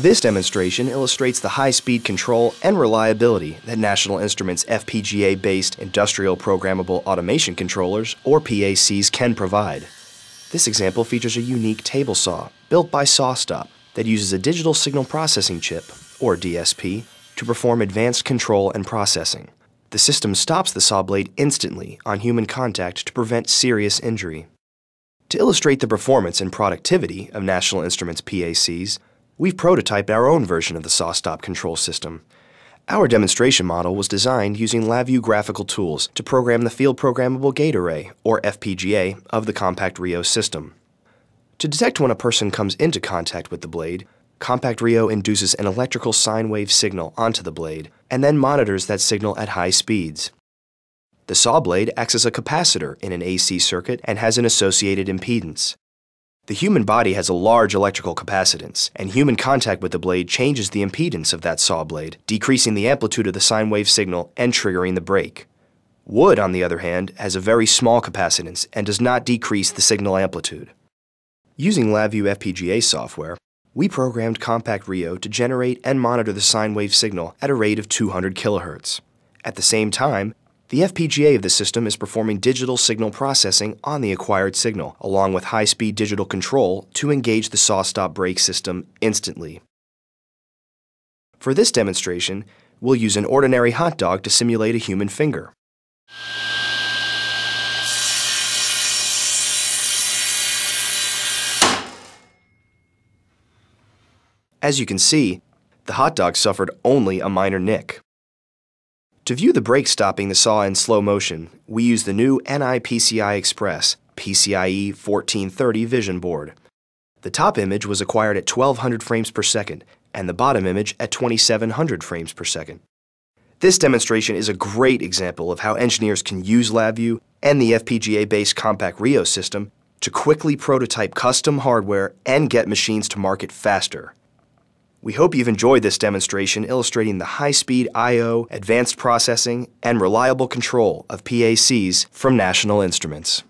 This demonstration illustrates the high-speed control and reliability that National Instruments FPGA-based Industrial Programmable Automation Controllers, or PACs, can provide. This example features a unique table saw, built by SawStop, that uses a digital signal processing chip, or DSP, to perform advanced control and processing. The system stops the saw blade instantly on human contact to prevent serious injury. To illustrate the performance and productivity of National Instruments PACs, we've prototyped our own version of the saw stop control system. Our demonstration model was designed using LabVIEW graphical tools to program the Field Programmable Gate Array, or FPGA, of the Compact Rio system. To detect when a person comes into contact with the blade, Compact Rio induces an electrical sine wave signal onto the blade and then monitors that signal at high speeds. The saw blade acts as a capacitor in an AC circuit and has an associated impedance. The human body has a large electrical capacitance, and human contact with the blade changes the impedance of that saw blade, decreasing the amplitude of the sine wave signal and triggering the break. Wood, on the other hand, has a very small capacitance and does not decrease the signal amplitude. Using LabVIEW FPGA software, we programmed Compact Rio to generate and monitor the sine wave signal at a rate of 200 kHz. At the same time, the FPGA of the system is performing digital signal processing on the acquired signal, along with high-speed digital control to engage the saw-stop brake system instantly. For this demonstration, we'll use an ordinary hot dog to simulate a human finger. As you can see, the hot dog suffered only a minor nick. To view the brake stopping the saw in slow motion, we use the new NIPCI Express PCIe 1430 vision board. The top image was acquired at 1200 frames per second and the bottom image at 2700 frames per second. This demonstration is a great example of how engineers can use LabVIEW and the FPGA-based Compact Rio system to quickly prototype custom hardware and get machines to market faster. We hope you've enjoyed this demonstration illustrating the high-speed I.O., advanced processing, and reliable control of PACs from National Instruments.